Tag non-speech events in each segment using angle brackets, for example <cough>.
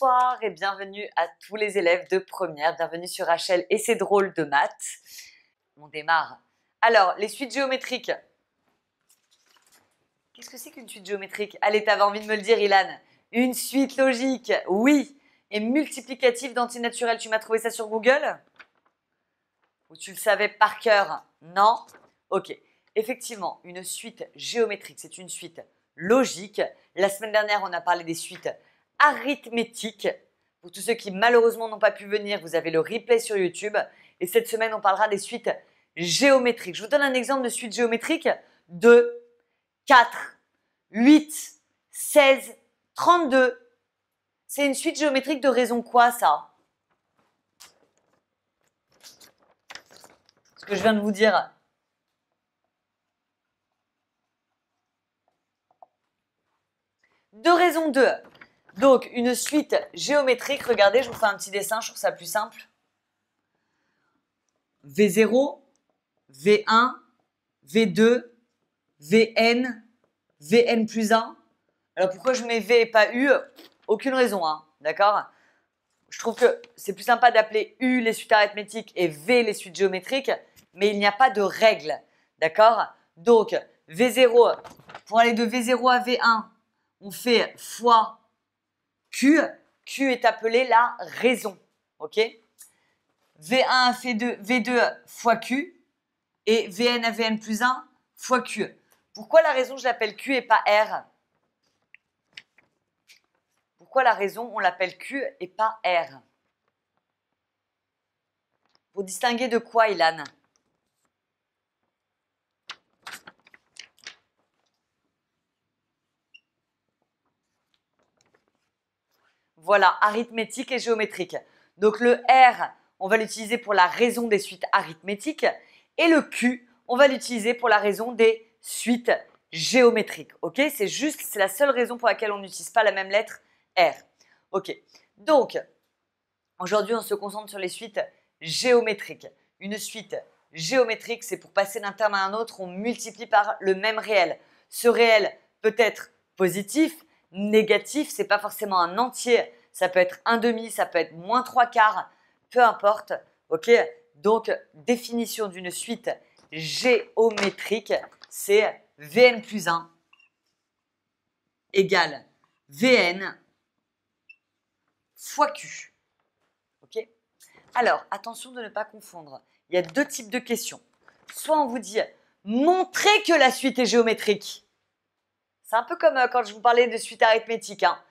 Bonsoir et bienvenue à tous les élèves de première. Bienvenue sur Rachel et ses drôles de maths. On démarre. Alors, les suites géométriques. Qu'est-ce que c'est qu'une suite géométrique Allez, t'avais envie de me le dire, Ilan. Une suite logique, oui. Et multiplicative d'antinaturel, tu m'as trouvé ça sur Google Ou tu le savais par cœur Non Ok. Effectivement, une suite géométrique, c'est une suite logique. La semaine dernière, on a parlé des suites arithmétique. Pour tous ceux qui malheureusement n'ont pas pu venir, vous avez le replay sur YouTube. Et cette semaine, on parlera des suites géométriques. Je vous donne un exemple de suite géométrique. 2, 4, 8, 16, 32. C'est une suite géométrique de raison quoi ça Ce que je viens de vous dire. De raison 2. Donc, une suite géométrique. Regardez, je vous fais un petit dessin, je trouve ça plus simple. V0, V1, V2, Vn, Vn plus 1. Alors, pourquoi je mets V et pas U Aucune raison, hein, d'accord Je trouve que c'est plus sympa d'appeler U les suites arithmétiques et V les suites géométriques, mais il n'y a pas de règle, d'accord Donc, V0, pour aller de V0 à V1, on fait fois Q, est appelé la raison. OK V1 V2, V2 fois Q et Vn à Vn plus 1 fois Q. Pourquoi la raison, je l'appelle Q et pas R Pourquoi la raison, on l'appelle Q et pas R Pour distinguer de quoi, Ilan Voilà, arithmétique et géométrique. Donc le R, on va l'utiliser pour la raison des suites arithmétiques et le Q, on va l'utiliser pour la raison des suites géométriques. C'est juste, c'est la seule raison pour laquelle on n'utilise pas la même lettre R. Donc, aujourd'hui, on se concentre sur les suites géométriques. Une suite géométrique, c'est pour passer d'un terme à un autre, on multiplie par le même réel. Ce réel peut être positif, négatif, c'est pas forcément un entier, ça peut être un demi, ça peut être moins trois quarts, peu importe. Ok Donc, définition d'une suite géométrique, c'est Vn plus 1 égale Vn fois Q. Ok Alors, attention de ne pas confondre. Il y a deux types de questions. Soit on vous dit montrez que la suite est géométrique. C'est un peu comme euh, quand je vous parlais de suite arithmétique. Hein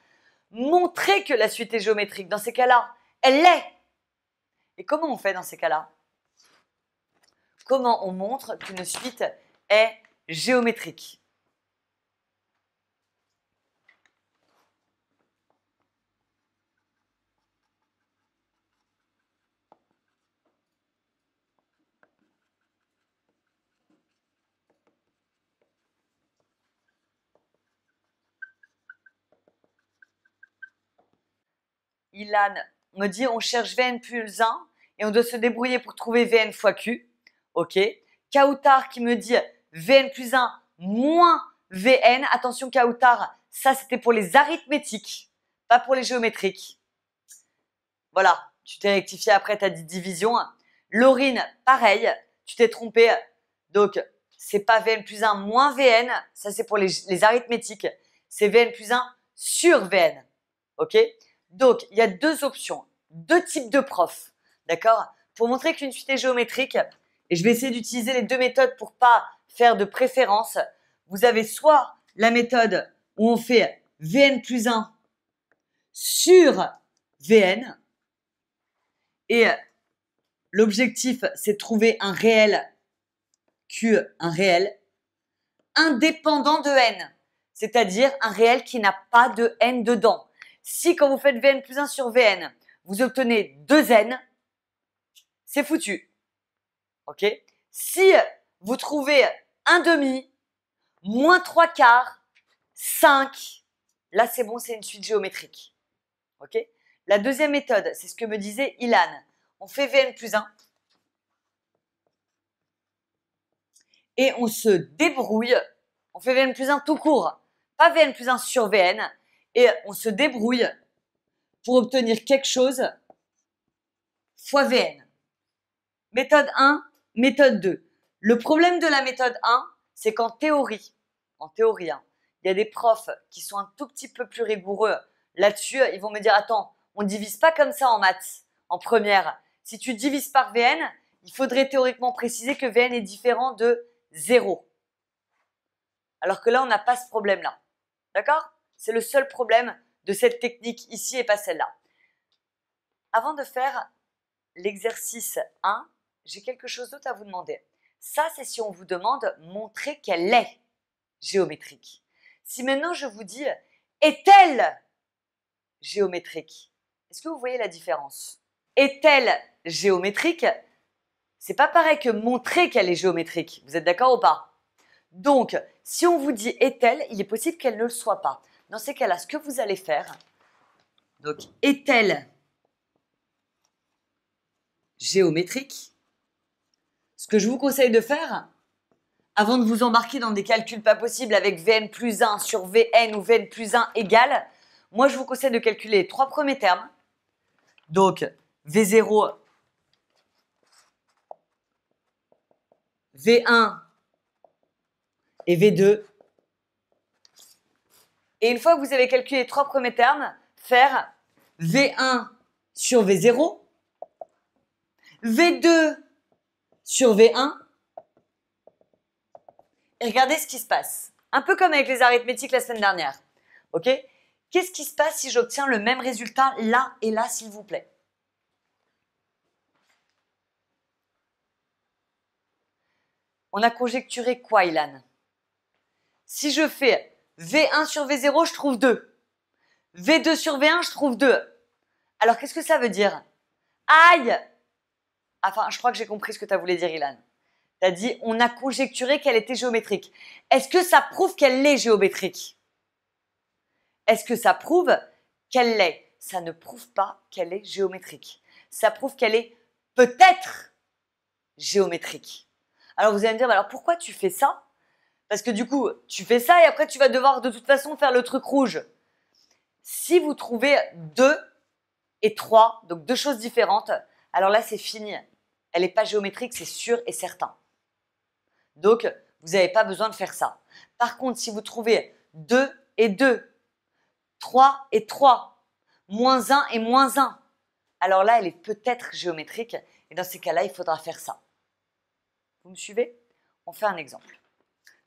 montrer que la suite est géométrique. Dans ces cas-là, elle l'est. Et comment on fait dans ces cas-là Comment on montre qu'une suite est géométrique Ilan me dit on cherche VN plus 1 et on doit se débrouiller pour trouver VN fois Q. Ok. Kautar qui me dit VN plus 1 moins VN. Attention Kautar, ça c'était pour les arithmétiques, pas pour les géométriques. Voilà, tu t'es rectifié après, tu as dit division. Laurine, pareil, tu t'es trompé. Donc, c'est pas VN plus 1 moins VN, ça c'est pour les, les arithmétiques. C'est VN plus 1 sur VN. OK donc, il y a deux options, deux types de profs, d'accord Pour montrer qu'une suite est géométrique, et je vais essayer d'utiliser les deux méthodes pour pas faire de préférence, vous avez soit la méthode où on fait Vn plus 1 sur Vn, et l'objectif, c'est de trouver un réel Q, un réel indépendant de n, c'est-à-dire un réel qui n'a pas de n dedans. Si quand vous faites Vn plus 1 sur Vn, vous obtenez 2n, c'est foutu. OK Si vous trouvez 1 demi, moins 3 quarts, 5, là c'est bon, c'est une suite géométrique. OK La deuxième méthode, c'est ce que me disait Ilan. On fait Vn plus 1. Et on se débrouille. On fait Vn plus 1 tout court. Pas Vn plus 1 sur Vn, et on se débrouille pour obtenir quelque chose fois VN. Méthode 1, méthode 2. Le problème de la méthode 1, c'est qu'en théorie, en théorie, hein, il y a des profs qui sont un tout petit peu plus rigoureux là-dessus. Ils vont me dire, attends, on ne divise pas comme ça en maths, en première. Si tu divises par VN, il faudrait théoriquement préciser que VN est différent de 0. Alors que là, on n'a pas ce problème-là. D'accord c'est le seul problème de cette technique ici et pas celle-là. Avant de faire l'exercice 1, j'ai quelque chose d'autre à vous demander. Ça, c'est si on vous demande montrer quelle est géométrique. Si maintenant je vous dis est-elle géométrique Est-ce que vous voyez la différence Est-elle géométrique C'est pas pareil que montrer qu'elle est géométrique. Vous êtes d'accord ou pas Donc, si on vous dit est-elle, il est possible qu'elle ne le soit pas. Dans ces cas-là, ce que vous allez faire, donc est-elle géométrique Ce que je vous conseille de faire, avant de vous embarquer dans des calculs pas possibles avec Vn plus 1 sur Vn ou Vn plus 1 égale, moi je vous conseille de calculer les trois premiers termes. Donc V0, V1 et V2 et une fois que vous avez calculé les trois premiers termes, faire V1 sur V0, V2 sur V1, et regardez ce qui se passe. Un peu comme avec les arithmétiques la semaine dernière. OK Qu'est-ce qui se passe si j'obtiens le même résultat là et là, s'il vous plaît On a conjecturé quoi, Ilan Si je fais V1 sur V0, je trouve 2. V2 sur V1, je trouve 2. Alors, qu'est-ce que ça veut dire Aïe Enfin, je crois que j'ai compris ce que tu as voulu dire, Ilan. Tu as dit, on a conjecturé qu'elle était géométrique. Est-ce que ça prouve qu'elle est géométrique Est-ce que ça prouve qu'elle l'est Ça ne prouve pas qu'elle est géométrique. Ça prouve qu'elle est peut-être géométrique. Alors, vous allez me dire, alors pourquoi tu fais ça parce que du coup, tu fais ça et après tu vas devoir de toute façon faire le truc rouge. Si vous trouvez deux et trois, donc deux choses différentes, alors là c'est fini. Elle n'est pas géométrique, c'est sûr et certain. Donc vous n'avez pas besoin de faire ça. Par contre, si vous trouvez deux et deux, trois et trois, moins un et moins un, alors là elle est peut-être géométrique et dans ces cas-là il faudra faire ça. Vous me suivez On fait un exemple.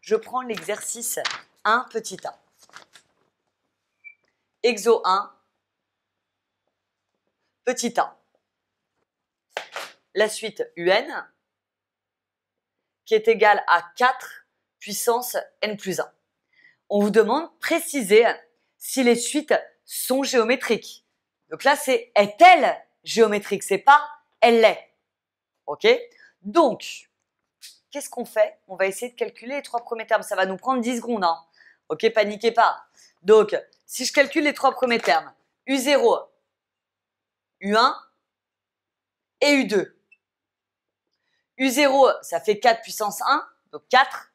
Je prends l'exercice 1 petit a. Exo 1, petit a. La suite UN, qui est égale à 4 puissance n plus 1. On vous demande préciser si les suites sont géométriques. Donc là, c'est est-elle géométrique C'est pas elle l'est. OK Donc, Qu'est-ce qu'on fait On va essayer de calculer les trois premiers termes. Ça va nous prendre 10 secondes. Hein. Ok, paniquez pas. Donc, si je calcule les trois premiers termes, U0, U1 et U2. U0, ça fait 4 puissance 1, donc 4.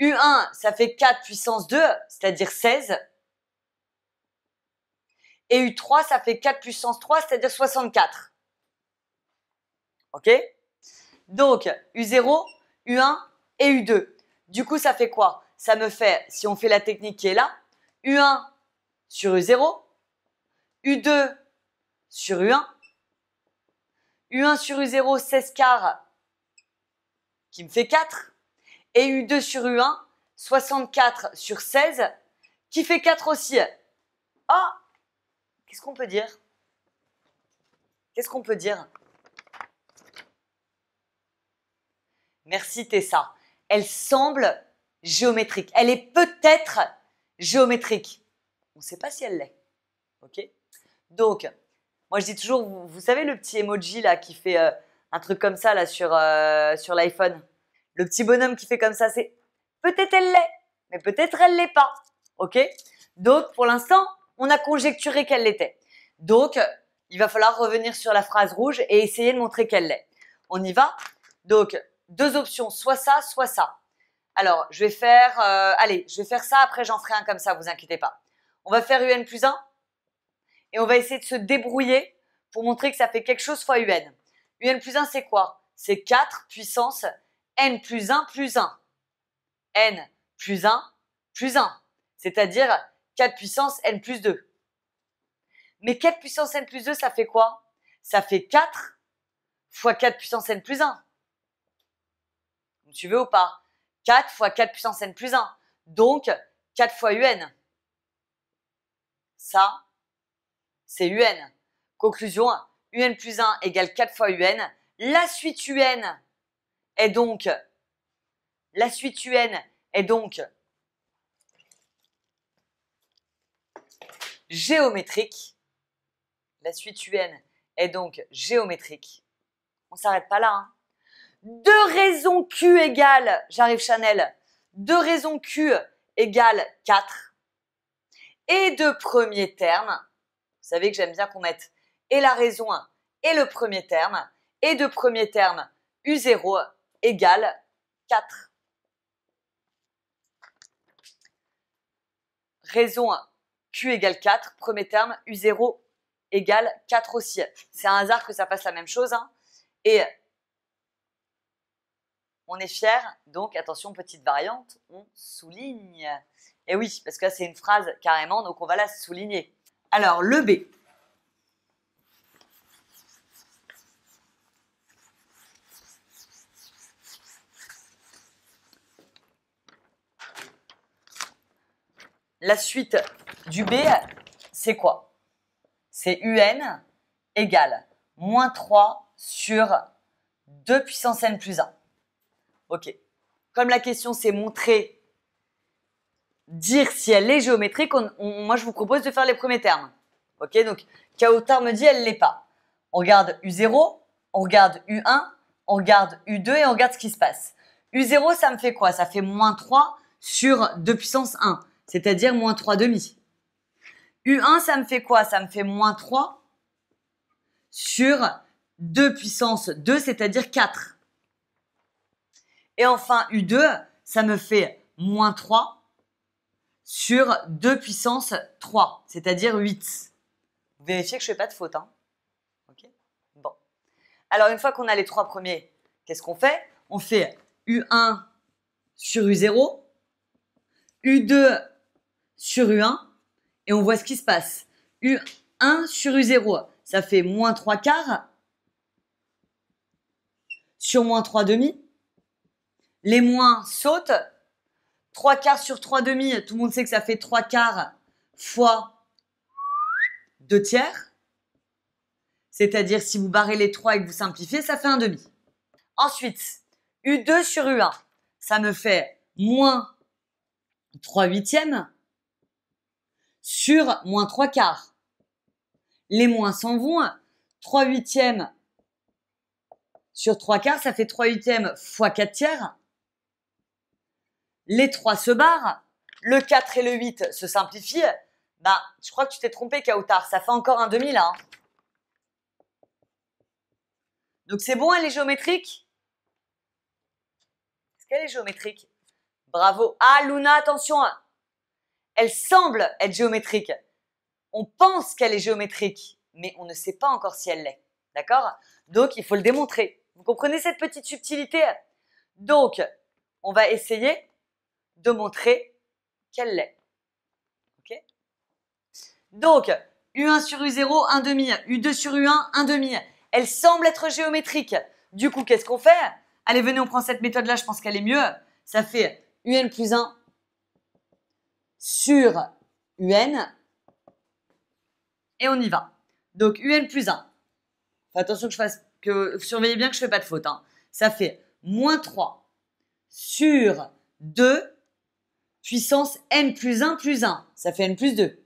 U1, ça fait 4 puissance 2, c'est-à-dire 16. Et U3, ça fait 4 puissance 3, c'est-à-dire 64. OK Donc, U0, U1 et U2. Du coup, ça fait quoi Ça me fait, si on fait la technique qui est là, U1 sur U0, U2 sur U1, U1 sur U0, 16 quarts, qui me fait 4, et U2 sur U1, 64 sur 16, qui fait 4 aussi. oh Qu'est-ce qu'on peut dire Qu'est-ce qu'on peut dire Merci Tessa. Elle semble géométrique. Elle est peut-être géométrique. On ne sait pas si elle l'est. OK Donc, moi je dis toujours, vous, savez le petit emoji là qui fait euh, un truc comme ça là sur, euh, sur l'iPhone Le petit bonhomme qui fait comme ça, c'est peut-être elle l'est, mais peut-être elle l'est pas. OK Donc, pour l'instant, on a conjecturé qu'elle l'était. Donc, il va falloir revenir sur la phrase rouge et essayer de montrer qu'elle l'est. On y va Donc, deux options, soit ça, soit ça. Alors, je vais faire, euh, allez, je vais faire ça, après j'en ferai un comme ça, vous inquiétez pas. On va faire UN plus 1 et on va essayer de se débrouiller pour montrer que ça fait quelque chose fois UN. UN plus 1, c'est quoi C'est 4 puissance N plus 1 plus 1. N plus 1 plus 1. C'est-à-dire 4 puissance N plus 2. Mais 4 puissance N plus 2, ça fait quoi Ça fait 4 fois 4 puissance N plus 1. Tu veux ou pas 4 fois 4 puissance n plus 1. Donc, 4 fois un. Ça, c'est un. Conclusion, un plus 1 égale 4 fois un. La suite un est donc... La suite un est donc géométrique. La suite un est donc géométrique. On s'arrête pas là. Hein deux raisons Q égale, j'arrive Chanel, de raisons Q égale 4. Et de premier terme, vous savez que j'aime bien qu'on mette et la raison 1 et le premier terme, et de premier terme, U0 égale 4. Raison Q égale 4, premier terme, U0 égale 4 aussi. C'est un hasard que ça fasse la même chose. Hein. Et on est fier, donc attention, petite variante, on souligne. Et oui, parce que là, c'est une phrase carrément, donc on va la souligner. Alors, le B. La suite du B, c'est quoi C'est UN égale moins 3 sur 2 puissance n plus 1. Ok. Comme la question c'est montrer, dire si elle est géométrique, moi je vous propose de faire les premiers termes. Ok, donc Kaotar me dit elle l'est pas. On regarde U0, on regarde U1, on regarde U2 et on regarde ce qui se passe. U0, ça me fait quoi Ça fait moins 3 sur 2 puissance 1, c'est-à-dire moins 3 demi. U1, ça me fait quoi Ça me fait moins 3 sur 2 puissance 2, c'est-à-dire 4. Et enfin, U2, ça me fait moins 3 sur 2 puissance 3, c'est-à-dire 8. Vous vérifiez que je ne fais pas de faute. Hein. bon. Alors, une fois qu'on a les trois premiers, qu'est-ce qu'on fait On fait U1 sur U0, U2 sur U1, et on voit ce qui se passe. U1 sur U0, ça fait moins 3 quarts sur moins 3 demi les moins sautent. 3 quarts sur 3 demi, tout le monde sait que ça fait 3 quarts fois 2 tiers. C'est-à-dire si vous barrez les 3 et que vous simplifiez, ça fait 1 demi. Ensuite, U2 sur U1, ça me fait moins 3 huitièmes sur moins 3 quarts. Les moins s'en vont. 3 huitièmes sur 3 quarts, ça fait 3 huitièmes fois 4 tiers les 3 se barrent, le 4 et le 8 se simplifient, bah, je crois que tu t'es trompé, Kautar. Ça fait encore un demi, là. Hein. Donc, c'est bon, elle est géométrique Est-ce qu'elle est géométrique Bravo. Ah, Luna, attention hein. Elle semble être géométrique. On pense qu'elle est géométrique, mais on ne sait pas encore si elle l'est. D'accord Donc, il faut le démontrer. Vous comprenez cette petite subtilité Donc, on va essayer de montrer qu'elle l'est. Ok. Donc, U1 sur U0, 1 demi. U2 sur U1, 1 demi. Elle semble être géométrique. Du coup, qu'est-ce qu'on fait Allez, venez, on prend cette méthode-là, je pense qu'elle est mieux. Ça fait UN plus 1 sur UN. Et on y va. Donc, UN plus 1. attention que je fasse... que Surveillez bien que je ne fais pas de faute. Hein. Ça fait moins 3 sur 2 puissance n plus 1 plus 1. Ça fait n plus 2.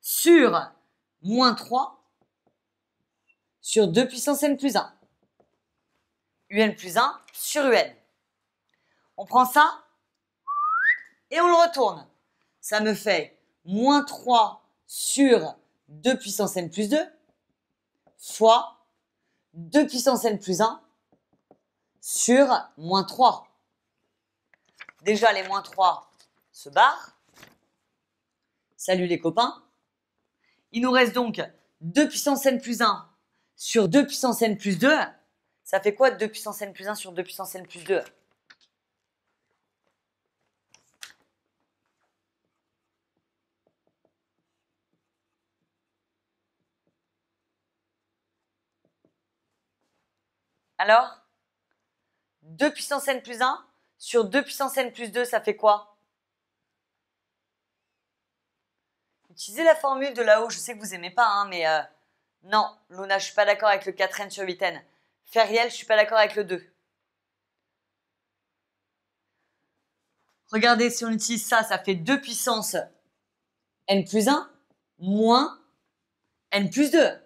Sur moins 3 sur 2 puissance n plus 1. un plus 1 sur un. On prend ça et on le retourne. Ça me fait moins 3 sur 2 puissance n plus 2 fois 2 puissance n plus 1 sur moins 3. Déjà, les moins 3 se barrent. Salut les copains. Il nous reste donc 2 puissance n plus 1 sur 2 puissance n plus 2. Ça fait quoi 2 puissance n plus 1 sur 2 puissance n plus 2 Alors 2 puissance n plus 1 sur 2 puissance n plus 2, ça fait quoi Utilisez la formule de là-haut, je sais que vous n'aimez pas, hein, mais euh, non, Luna, je ne suis pas d'accord avec le 4n sur 8n. Feriel, je ne suis pas d'accord avec le 2. Regardez, si on utilise ça, ça fait 2 puissance n plus 1 moins n plus 2.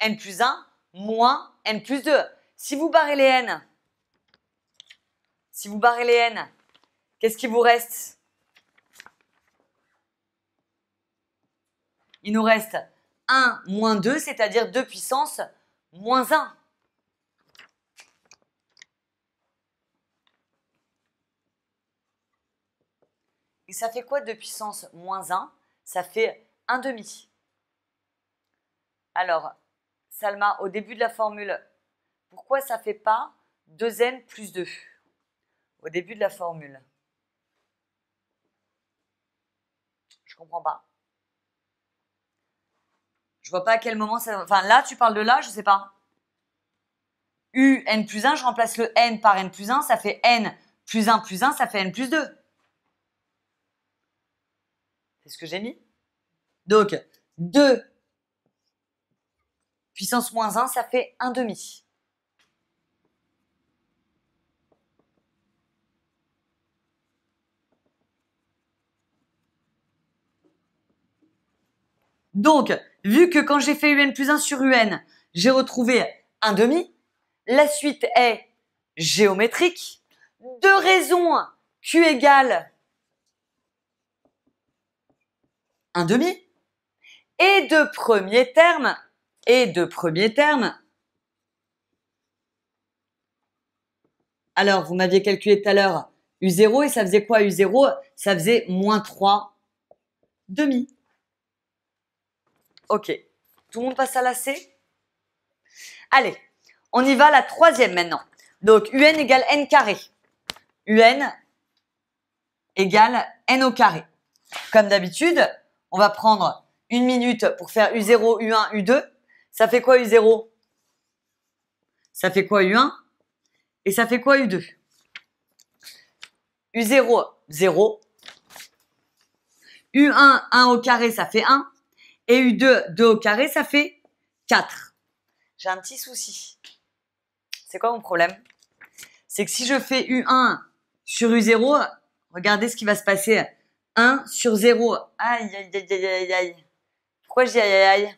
n plus 1 moins n plus 2. Si vous barrez les N, si vous barrez les qu'est-ce qui vous reste Il nous reste 1 moins 2, c'est-à-dire 2 puissance moins 1. Et ça fait quoi 2 puissance moins 1 Ça fait 1 demi. Alors, Salma, au début de la formule pourquoi ça ne fait pas 2 n plus 2 au début de la formule Je ne comprends pas. Je ne vois pas à quel moment ça. Enfin, là, tu parles de là, je ne sais pas. U, n plus 1, je remplace le n par n plus 1, ça fait n plus 1 plus 1, ça fait n plus 2. C'est ce que j'ai mis. Donc, 2 puissance moins 1, ça fait 1 demi. Donc, vu que quand j'ai fait UN plus 1 sur UN, j'ai retrouvé un demi, la suite est géométrique. de raison Q égale un demi. Et de premier terme, et de premier terme, alors vous m'aviez calculé tout à l'heure U0 et ça faisait quoi U0 Ça faisait moins 3 demi. Ok. Tout le monde passe à la C Allez, on y va à la troisième maintenant. Donc, UN égale N carré. UN égale N au carré. Comme d'habitude, on va prendre une minute pour faire U0, U1, U2. Ça fait quoi U0 Ça fait quoi U1 Et ça fait quoi U2 U0, 0. U1, 1 au carré, ça fait 1 et U2, 2 au carré, ça fait 4. J'ai un petit souci. C'est quoi mon problème C'est que si je fais U1 sur U0, regardez ce qui va se passer. 1 sur 0. Aïe, aïe, aïe, aïe, aïe, aïe. Pourquoi je dis aïe, aïe, aïe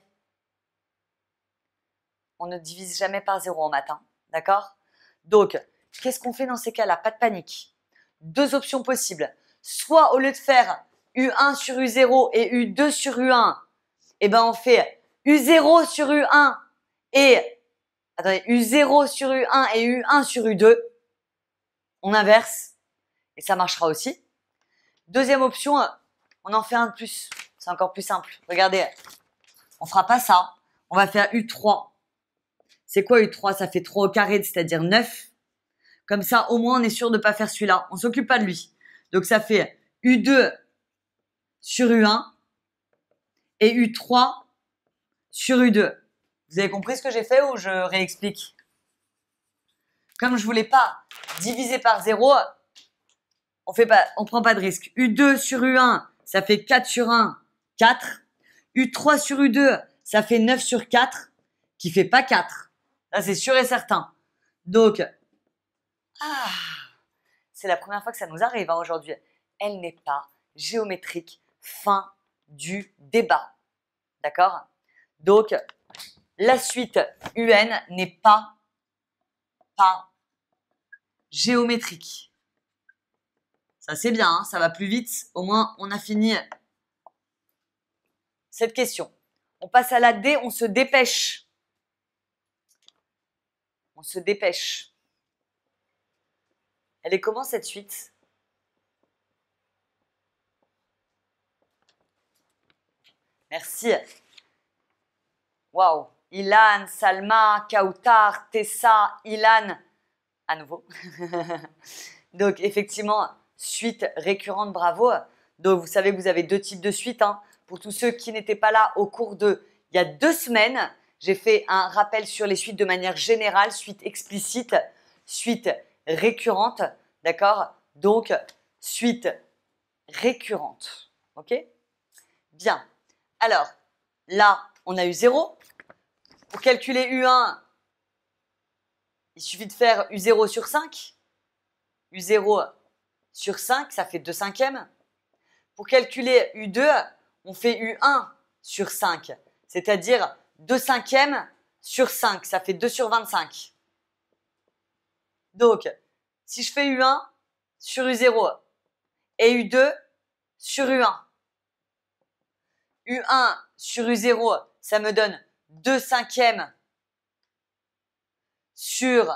On ne divise jamais par 0 en matin, hein. d'accord Donc, qu'est-ce qu'on fait dans ces cas-là Pas de panique. Deux options possibles. Soit au lieu de faire U1 sur U0 et U2 sur U1, eh ben on fait U0 sur U1 et attendez, U0 sur U1 et U1 sur U2. On inverse et ça marchera aussi. Deuxième option, on en fait un de plus. C'est encore plus simple. Regardez, on fera pas ça. On va faire U3. C'est quoi U3 Ça fait 3 au carré, c'est-à-dire 9. Comme ça, au moins, on est sûr de ne pas faire celui-là. On s'occupe pas de lui. Donc ça fait U2 sur U1 et U3 sur U2. Vous avez compris ce que j'ai fait ou je réexplique Comme je ne voulais pas diviser par 0, on ne prend pas de risque. U2 sur U1, ça fait 4 sur 1, 4. U3 sur U2, ça fait 9 sur 4, qui fait pas 4. Là, c'est sûr et certain. Donc, ah, c'est la première fois que ça nous arrive hein, aujourd'hui. Elle n'est pas géométrique. Fin du débat. D'accord Donc, la suite UN n'est pas, pas géométrique. Ça, c'est bien, hein, ça va plus vite. Au moins, on a fini cette question. On passe à la D, on se dépêche. On se dépêche. Elle est comment cette suite Merci. Waouh. Ilan, Salma, Kautar, Tessa, Ilan, à nouveau. <laughs> Donc effectivement, suite récurrente, bravo. Donc vous savez que vous avez deux types de suites. Hein. Pour tous ceux qui n'étaient pas là au cours de il y a deux semaines, j'ai fait un rappel sur les suites de manière générale, suite explicite, suite récurrente, d'accord Donc suite récurrente, ok Bien. Alors, là, on a eu 0. Pour calculer U1, il suffit de faire U0 sur 5. U0 sur 5, ça fait 2 cinquièmes. Pour calculer U2, on fait U1 sur 5, c'est-à-dire 2 cinquièmes sur 5, ça fait 2 sur 25. Donc, si je fais U1 sur U0 et U2 sur U1, U1 sur U0, ça me donne 2 cinquièmes sur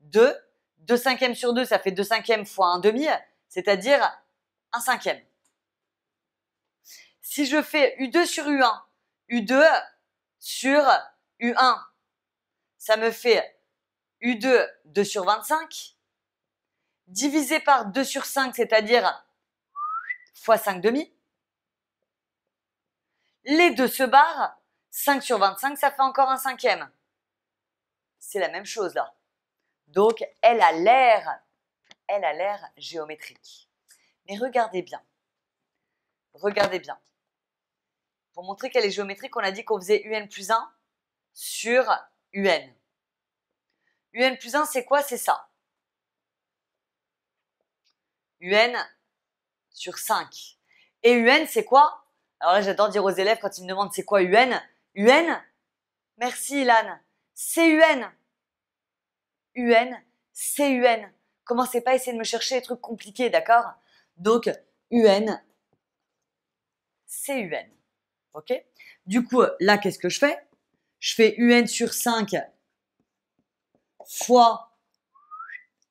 2. 2 cinquièmes sur 2, ça fait 2 cinquièmes fois 1 demi, c'est-à-dire 1 cinquième. Si je fais U2 sur U1, U2 sur U1, ça me fait U2, 2 sur 25, divisé par 2 sur 5, c'est-à-dire fois 5 demi, les deux se barrent. 5 sur 25, ça fait encore un cinquième. C'est la même chose là. Donc, elle a l'air, elle a l'air géométrique. Mais regardez bien. Regardez bien. Pour montrer qu'elle est géométrique, on a dit qu'on faisait UN plus 1 sur UN. UN plus 1, c'est quoi C'est ça. UN sur 5. Et UN, c'est quoi alors là, j'adore dire aux élèves quand ils me demandent c'est quoi UN. UN Merci, Ilan. C'est UN, UN. un. Commencez pas à essayer de me chercher des trucs compliqués, d'accord Donc, UN, UN. OK Du coup, là, qu'est-ce que je fais Je fais UN sur 5 fois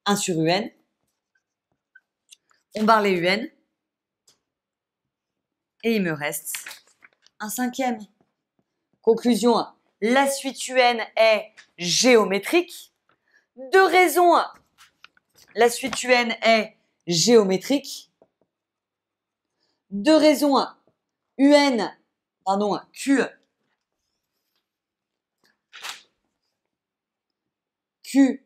1 sur UN. On barre les UN. Et il me reste un cinquième. Conclusion, la suite UN est géométrique. Deux raisons. La suite UN est géométrique. Deux raisons. UN, pardon, Q. Q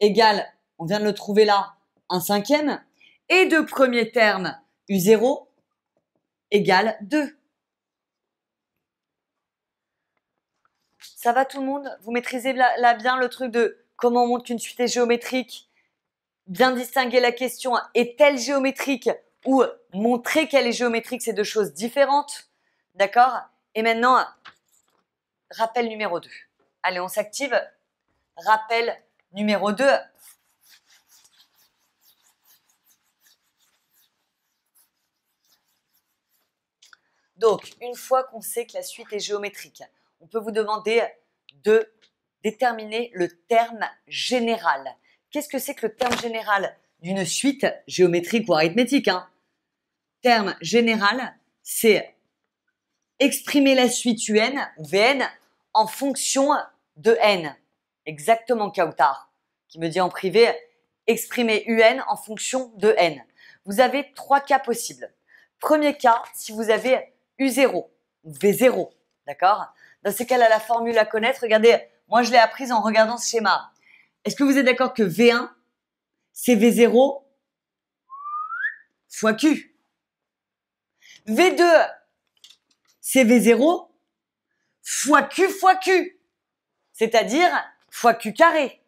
égale, on vient de le trouver là, un cinquième. Et de premier terme, U0, égale 2. Ça va tout le monde Vous maîtrisez là, bien le truc de comment on monte une suite est géométrique Bien distinguer la question est-elle géométrique ou montrer qu'elle est géométrique, c'est deux choses différentes. D'accord Et maintenant, rappel numéro 2. Allez, on s'active. Rappel numéro 2. Donc, une fois qu'on sait que la suite est géométrique, on peut vous demander de déterminer le terme général. Qu'est-ce que c'est que le terme général d'une suite géométrique ou arithmétique hein Terme général, c'est exprimer la suite UN, ou VN, en fonction de N. Exactement, Kautar, qui me dit en privé, exprimer UN en fonction de N. Vous avez trois cas possibles. Premier cas, si vous avez U0, V0, d'accord Dans ces cas-là, la formule à connaître, regardez, moi je l'ai apprise en regardant ce schéma. Est-ce que vous êtes d'accord que V1, c'est V0 fois Q V2, c'est V0 fois Q fois Q, c'est-à-dire fois Q carré.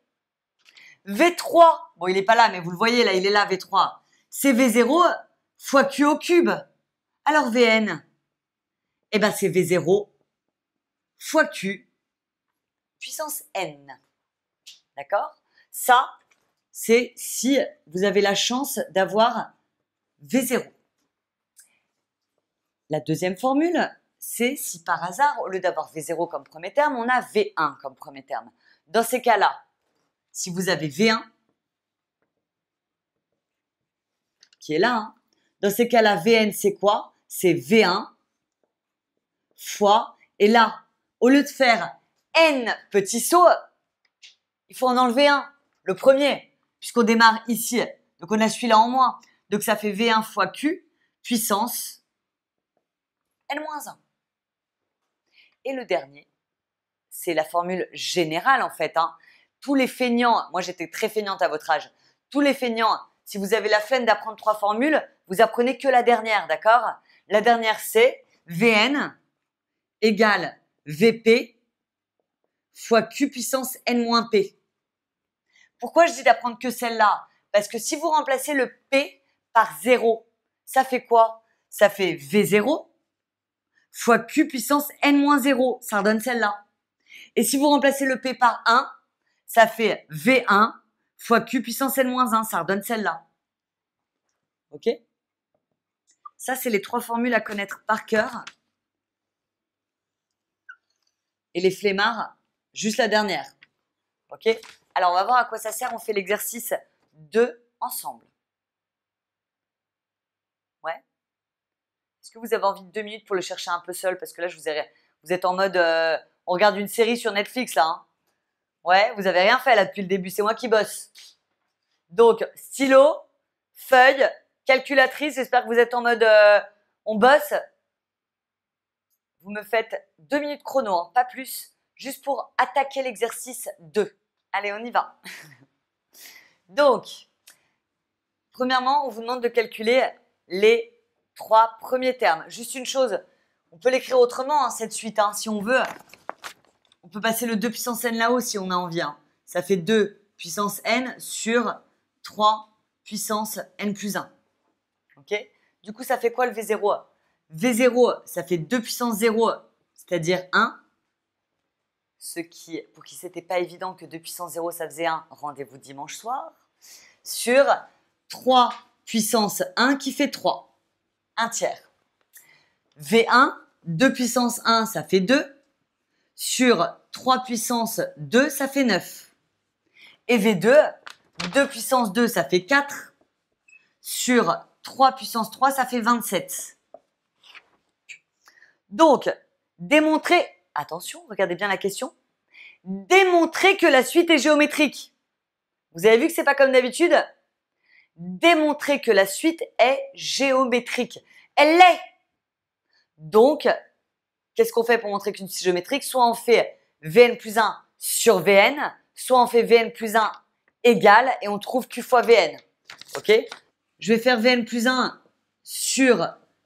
V3, bon il n'est pas là, mais vous le voyez là, il est là V3, c'est V0 fois Q au cube. Alors Vn, eh bien, c'est V0 fois Q puissance N. D'accord Ça, c'est si vous avez la chance d'avoir V0. La deuxième formule, c'est si par hasard, au lieu d'avoir V0 comme premier terme, on a V1 comme premier terme. Dans ces cas-là, si vous avez V1, qui est là, hein, dans ces cas-là, Vn, c'est quoi C'est V1 fois. Et là, au lieu de faire n petits sauts, il faut en enlever un, le premier, puisqu'on démarre ici. Donc on a celui-là en moins. Donc ça fait V1 fois Q, puissance N-1. Et le dernier, c'est la formule générale en fait. Hein. Tous les feignants, moi j'étais très feignante à votre âge, tous les feignants, si vous avez la flemme d'apprendre trois formules, vous apprenez que la dernière, d'accord La dernière c'est VN égale VP fois Q puissance N-P. Pourquoi je dis d'apprendre que celle-là Parce que si vous remplacez le P par 0, ça fait quoi Ça fait V0 fois Q puissance N-0. Ça redonne celle-là. Et si vous remplacez le P par 1, ça fait V1 fois Q puissance N-1. Ça redonne celle-là. OK Ça, c'est les trois formules à connaître par cœur et les flemmards, juste la dernière. Ok Alors, on va voir à quoi ça sert. On fait l'exercice 2 ensemble. Ouais Est-ce que vous avez envie de deux minutes pour le chercher un peu seul Parce que là, je vous, vous êtes en mode. Euh, on regarde une série sur Netflix, là. Hein. ouais, vous avez rien fait, là, depuis le début. C'est moi qui bosse. Donc, stylo, feuille, calculatrice. J'espère que vous êtes en mode. Euh, on bosse vous me faites deux minutes chrono, hein, pas plus, juste pour attaquer l'exercice 2. Allez, on y va. <laughs> Donc, premièrement, on vous demande de calculer les trois premiers termes. Juste une chose, on peut l'écrire autrement, hein, cette suite, hein, si on veut. On peut passer le 2 puissance n là-haut si on a envie. Ça fait 2 puissance n sur 3 puissance n plus 1. Ok Du coup, ça fait quoi le V0 V0, ça fait 2 puissance 0, c'est-à-dire 1. Ce qui, pour qui c'était pas évident que 2 puissance 0, ça faisait 1, rendez-vous dimanche soir. Sur 3 puissance 1 qui fait 3. 1 tiers. V1, 2 puissance 1, ça fait 2. Sur 3 puissance 2, ça fait 9. Et V2, 2 puissance 2, ça fait 4. Sur 3 puissance 3, ça fait 27. Donc, démontrer, attention, regardez bien la question, démontrer que la suite est géométrique. Vous avez vu que c'est pas comme d'habitude Démontrer que la suite est géométrique. Elle l'est. Donc, qu'est-ce qu'on fait pour montrer qu'une suite est géométrique Soit on fait Vn plus 1 sur Vn, soit on fait Vn plus 1 égale et on trouve Q fois Vn. OK Je vais faire Vn plus 1 sur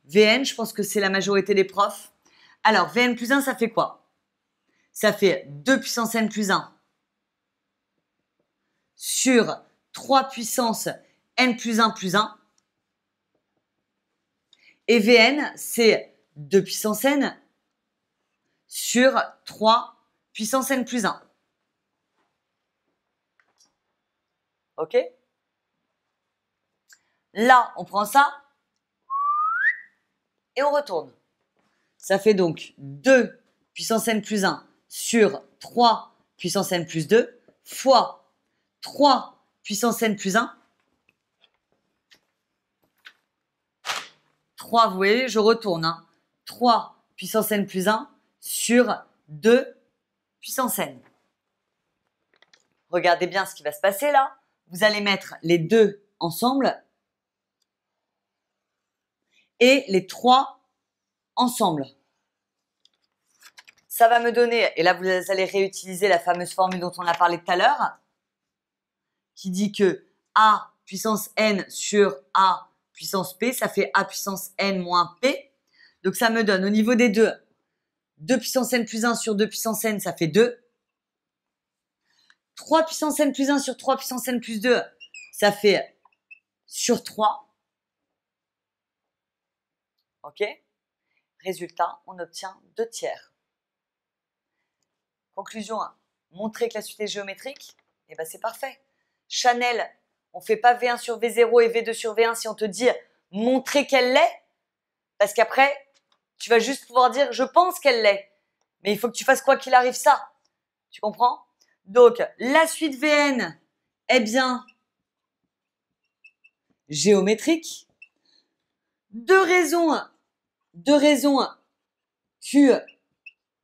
Vn, je pense que c'est la majorité des profs. Alors, Vn plus 1, ça fait quoi Ça fait 2 puissance n plus 1 sur 3 puissance n plus 1 plus 1. Et Vn, c'est 2 puissance n sur 3 puissance n plus 1. OK Là, on prend ça et on retourne. Ça fait donc 2 puissance n plus 1 sur 3 puissance n plus 2 fois 3 puissance n plus 1. 3, vous voyez, je retourne. 3 hein. puissance n plus 1 sur 2 puissance n. Regardez bien ce qui va se passer là. Vous allez mettre les deux ensemble et les 3 ensemble. Ça va me donner, et là vous allez réutiliser la fameuse formule dont on a parlé tout à l'heure, qui dit que A puissance n sur A puissance p, ça fait A puissance n moins p. Donc ça me donne au niveau des deux, 2 puissance n plus 1 sur 2 puissance n, ça fait 2. 3 puissance n plus 1 sur 3 puissance n plus 2, ça fait sur 3. OK Résultat, on obtient 2 tiers. Conclusion 1. Montrer que la suite est géométrique, eh ben c'est parfait. Chanel, on ne fait pas V1 sur V0 et V2 sur V1 si on te dit montrer qu'elle l'est, parce qu'après, tu vas juste pouvoir dire je pense qu'elle l'est. Mais il faut que tu fasses quoi qu'il arrive ça. Tu comprends Donc, la suite VN est bien géométrique. Deux raisons de raison Q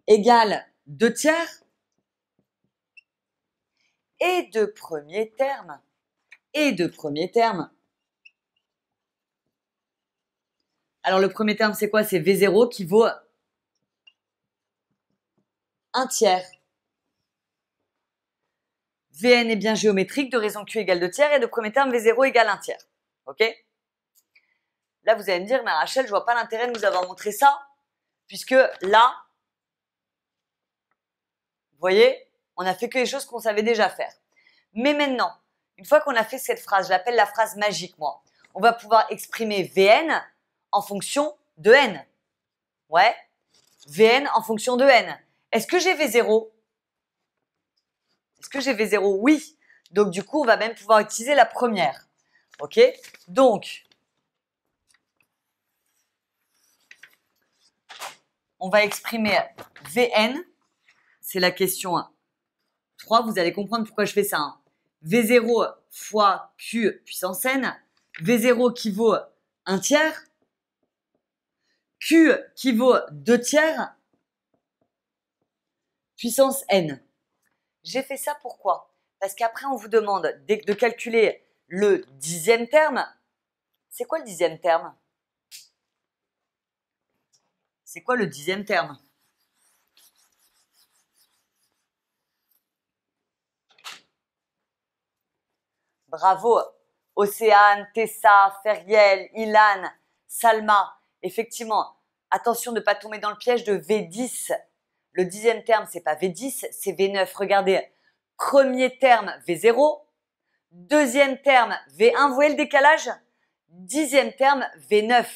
égale 2 tiers et de premier terme et de premier terme. Alors le premier terme c'est quoi C'est V0 qui vaut 1 tiers. Vn est bien géométrique de raison Q égale 2 tiers et de premier terme V0 égale 1 tiers. OK Là, vous allez me dire, mais Rachel, je vois pas l'intérêt de nous avoir montré ça, puisque là, vous voyez, on a fait que les choses qu'on savait déjà faire. Mais maintenant, une fois qu'on a fait cette phrase, je l'appelle la phrase magique, moi, on va pouvoir exprimer VN en fonction de N. Ouais, VN en fonction de N. Est-ce que j'ai V0 Est-ce que j'ai V0 Oui. Donc, du coup, on va même pouvoir utiliser la première. OK Donc, on va exprimer Vn, c'est la question 3, vous allez comprendre pourquoi je fais ça. Hein. V0 fois Q puissance n, V0 qui vaut 1 tiers, Q qui vaut 2 tiers, puissance n. J'ai fait ça pourquoi Parce qu'après on vous demande de calculer le dixième terme. C'est quoi le dixième terme c'est quoi le dixième terme Bravo Océane, Tessa, Feriel, Ilan, Salma. Effectivement, attention de ne pas tomber dans le piège de V10. Le dixième terme, c'est pas V10, c'est V9. Regardez, premier terme V0, deuxième terme V1, vous voyez le décalage Dixième terme V9.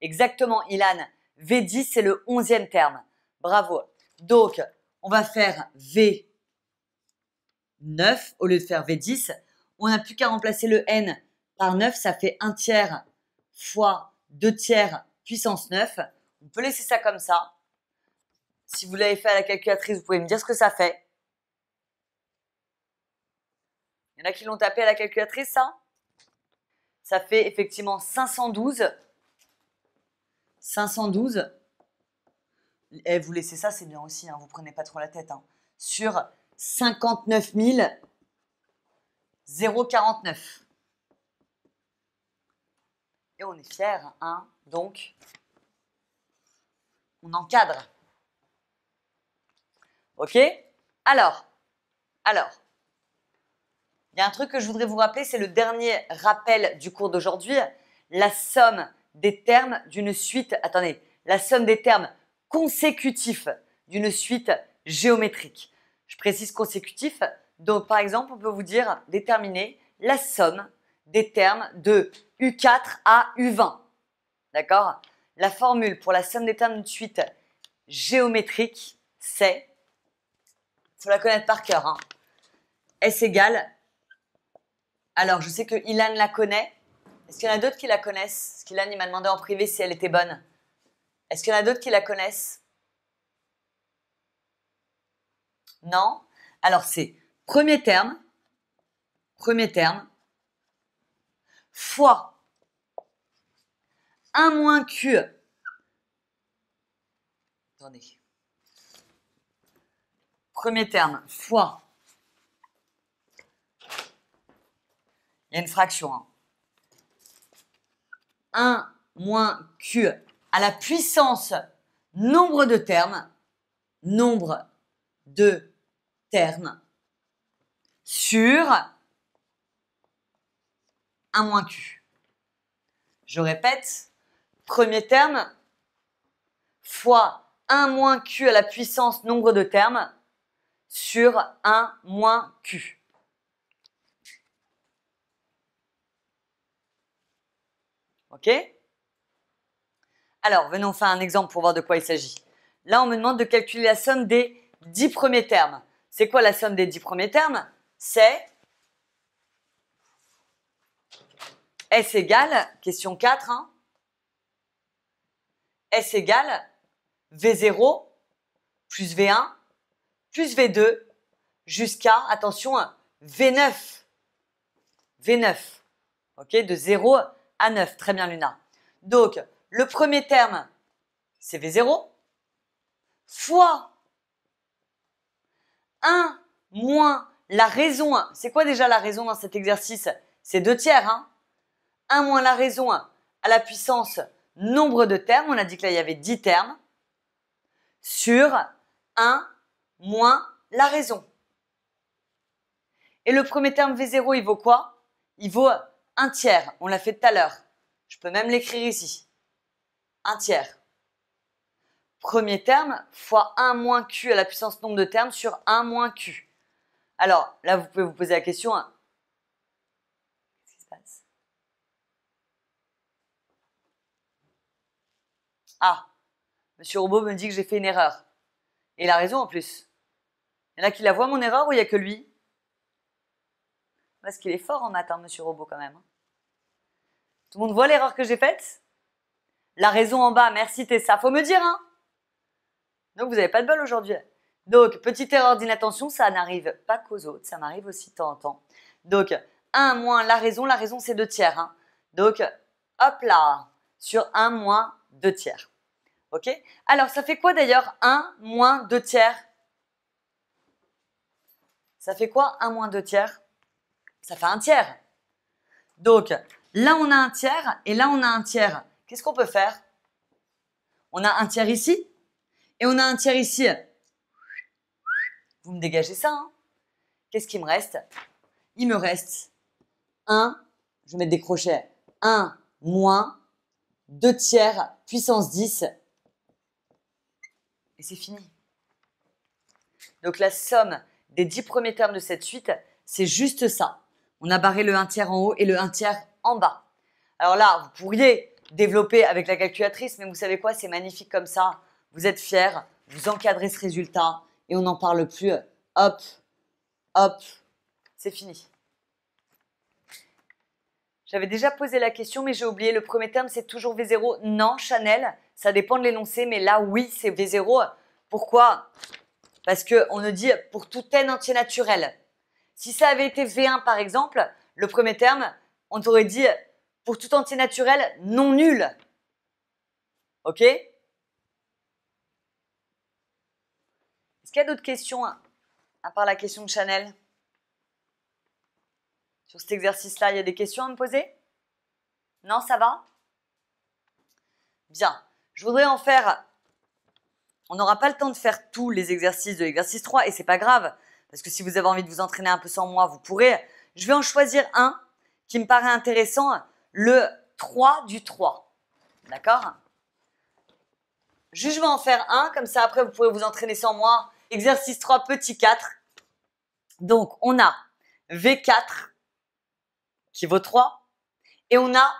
Exactement, Ilan. V10, c'est le onzième terme. Bravo. Donc, on va faire V9 au lieu de faire V10. On n'a plus qu'à remplacer le N par 9. Ça fait 1 tiers fois 2 tiers puissance 9. On peut laisser ça comme ça. Si vous l'avez fait à la calculatrice, vous pouvez me dire ce que ça fait. Il y en a qui l'ont tapé à la calculatrice, ça Ça fait effectivement 512 512, et eh, vous laissez ça, c'est bien aussi, Vous hein, vous prenez pas trop la tête, hein. sur 59 049. Et on est fiers, hein, donc on encadre. Ok Alors, alors, il y a un truc que je voudrais vous rappeler, c'est le dernier rappel du cours d'aujourd'hui. La somme des termes d'une suite, attendez, la somme des termes consécutifs d'une suite géométrique. Je précise consécutif. Donc, par exemple, on peut vous dire déterminer la somme des termes de U4 à U20. D'accord La formule pour la somme des termes d'une suite géométrique, c'est, il faut la connaître par cœur, hein. S égale, alors je sais que Ilan la connaît, est-ce qu'il y en a d'autres qui la connaissent Ce qu'Ilan, il m'a demandé en privé si elle était bonne. Est-ce qu'il y en a d'autres qui la connaissent Non Alors, c'est premier terme, premier terme, fois 1 moins Q. Attendez. Premier terme, fois. Il y a une fraction. Hein. 1 moins Q à la puissance nombre de termes, nombre de termes sur 1 moins Q. Je répète, premier terme fois 1 moins Q à la puissance nombre de termes sur 1 moins Q. OK Alors, venons faire un exemple pour voir de quoi il s'agit. Là, on me demande de calculer la somme des 10 premiers termes. C'est quoi la somme des 10 premiers termes C'est S égale, question 4, hein. S égale V0 plus V1 plus V2 jusqu'à, attention, V9. Hein, V9. OK De 0 à à 9. Très bien, Luna. Donc, le premier terme, c'est V0, fois 1 moins la raison. C'est quoi déjà la raison dans cet exercice C'est 2 tiers. 1 hein. moins la raison à la puissance nombre de termes. On a dit que là, il y avait 10 termes. Sur 1 moins la raison. Et le premier terme V0, il vaut quoi Il vaut un tiers. On l'a fait tout à l'heure. Je peux même l'écrire ici. Un tiers. Premier terme fois 1 moins q à la puissance nombre de termes sur 1 moins q. Alors là, vous pouvez vous poser la question. Hein. Qu'est-ce qui se passe Ah, Monsieur Robot me dit que j'ai fait une erreur. Et il a raison en plus. Il y en a qui la voient mon erreur ou il n'y a que lui parce qu'il est fort en matin, hein, monsieur Robot, quand même. Hein. Tout le monde voit l'erreur que j'ai faite La raison en bas, merci, t'es ça. Faut me dire, hein Donc, vous n'avez pas de bol aujourd'hui. Donc, petite erreur d'inattention, ça n'arrive pas qu'aux autres, ça m'arrive aussi de temps en temps. Donc, 1 moins la raison, la raison c'est 2 tiers. Hein. Donc, hop là, sur 1 moins 2 tiers. Ok Alors, ça fait quoi d'ailleurs 1 moins 2 tiers Ça fait quoi 1 moins 2 tiers ça fait un tiers. Donc, là, on a un tiers et là, on a un tiers. Qu'est-ce qu'on peut faire On a un tiers ici et on a un tiers ici. Vous me dégagez ça. Hein. Qu'est-ce qu'il me reste Il me reste 1, je vais mettre des crochets, 1 moins 2 tiers puissance 10. Et c'est fini. Donc la somme des dix premiers termes de cette suite, c'est juste ça. On a barré le 1 tiers en haut et le 1 tiers en bas. Alors là, vous pourriez développer avec la calculatrice, mais vous savez quoi, c'est magnifique comme ça. Vous êtes fiers, vous encadrez ce résultat et on n'en parle plus. Hop, hop, c'est fini. J'avais déjà posé la question, mais j'ai oublié. Le premier terme, c'est toujours V0. Non, Chanel, ça dépend de l'énoncé, mais là, oui, c'est V0. Pourquoi Parce qu'on nous dit pour tout n entier naturel. Si ça avait été V1 par exemple, le premier terme, on t'aurait dit pour tout entier naturel non nul. Ok Est-ce qu'il y a d'autres questions hein, à part la question de Chanel Sur cet exercice-là, il y a des questions à me poser Non, ça va Bien. Je voudrais en faire. On n'aura pas le temps de faire tous les exercices de l'exercice 3 et c'est pas grave parce que si vous avez envie de vous entraîner un peu sans moi, vous pourrez. Je vais en choisir un qui me paraît intéressant, le 3 du 3. D'accord je vais en faire un, comme ça après vous pourrez vous entraîner sans moi. Exercice 3, petit 4. Donc, on a V4 qui vaut 3 et on a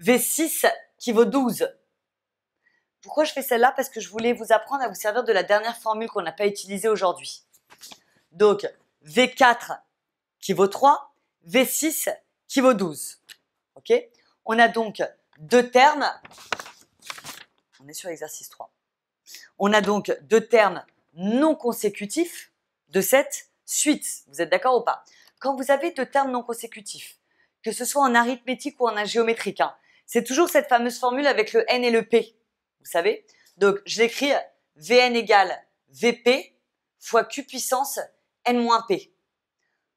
V6 qui vaut 12. Pourquoi je fais celle-là Parce que je voulais vous apprendre à vous servir de la dernière formule qu'on n'a pas utilisée aujourd'hui. Donc, V4 qui vaut 3, V6 qui vaut 12. On a donc deux termes. On est sur l'exercice 3. On a donc deux termes non consécutifs de cette suite. Vous êtes d'accord ou pas Quand vous avez deux termes non consécutifs, que ce soit en arithmétique ou en géométrique, hein, c'est toujours cette fameuse formule avec le n et le p. Vous savez Donc, je l'écris Vn égale Vp fois q puissance N-P.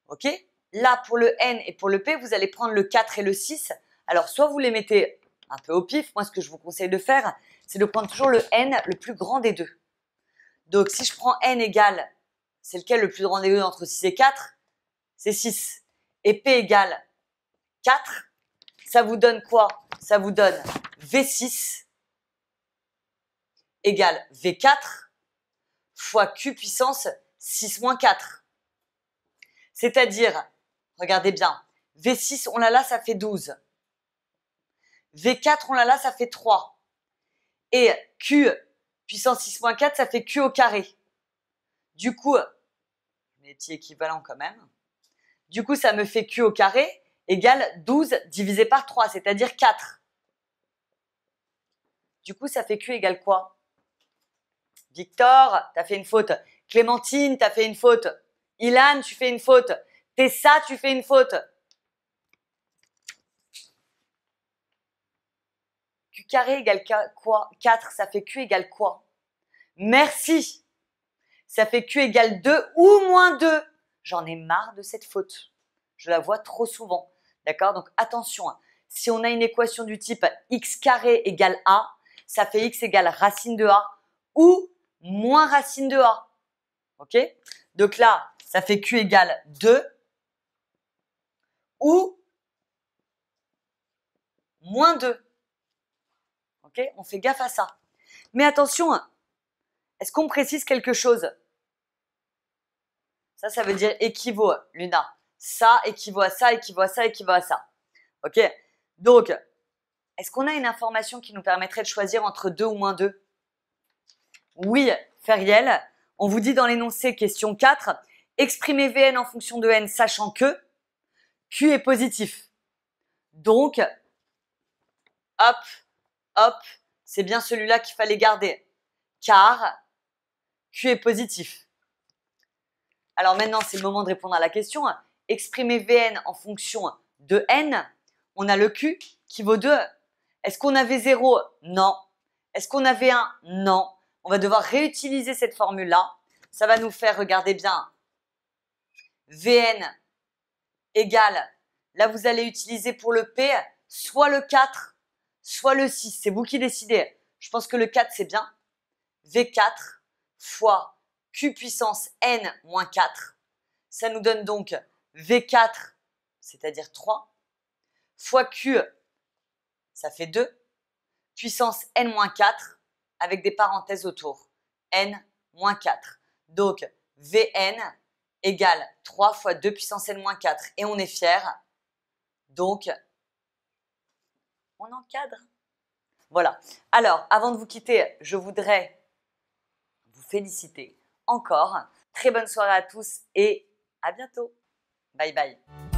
OK Là, pour le N et pour le P, vous allez prendre le 4 et le 6. Alors, soit vous les mettez un peu au pif, moi ce que je vous conseille de faire, c'est de prendre toujours le N le plus grand des deux. Donc, si je prends N égale, c'est lequel le plus grand des deux entre 6 et 4 C'est 6. Et P égale 4, ça vous donne quoi Ça vous donne V6 égale V4 fois Q puissance 6 moins 4. C'est-à-dire, regardez bien, V6, on l'a là, ça fait 12. V4, on l'a là, ça fait 3. Et Q puissance 6 moins 4, ça fait Q au carré. Du coup, mes petits équivalent quand même. Du coup, ça me fait Q au carré égale 12 divisé par 3, c'est-à-dire 4. Du coup, ça fait Q égale quoi Victor, tu as fait une faute. Clémentine, tu as fait une faute. Ilan, tu fais une faute. Tessa, tu fais une faute. Q carré égale quoi 4, ça fait Q égale quoi Merci. Ça fait Q égale 2 ou moins 2. J'en ai marre de cette faute. Je la vois trop souvent. D'accord Donc attention, hein. si on a une équation du type x carré égale a, ça fait x égale racine de a ou moins racine de a. OK Donc là, ça fait Q égale 2 ou moins 2. OK On fait gaffe à ça. Mais attention, est-ce qu'on précise quelque chose Ça, ça veut dire équivaut, Luna. Ça équivaut à ça, équivaut à ça, équivaut à ça. OK Donc, est-ce qu'on a une information qui nous permettrait de choisir entre 2 ou moins 2 Oui, Feriel, on vous dit dans l'énoncé question 4, exprimer Vn en fonction de n sachant que Q est positif. Donc, hop, hop, c'est bien celui-là qu'il fallait garder, car Q est positif. Alors maintenant, c'est le moment de répondre à la question. Exprimer Vn en fonction de n, on a le Q qui vaut 2. Est-ce qu'on avait 0 Non. Est-ce qu'on avait 1 Non. On va devoir réutiliser cette formule-là. Ça va nous faire, regardez bien, Vn égale, là vous allez utiliser pour le P, soit le 4, soit le 6. C'est vous qui décidez. Je pense que le 4 c'est bien. V4 fois Q puissance N moins 4. Ça nous donne donc V4, c'est-à-dire 3, fois Q, ça fait 2, puissance N moins 4, avec des parenthèses autour. n moins 4. Donc, Vn égale 3 fois 2 puissance n moins 4. Et on est fier. Donc, on encadre. Voilà. Alors, avant de vous quitter, je voudrais vous féliciter encore. Très bonne soirée à tous et à bientôt. Bye bye.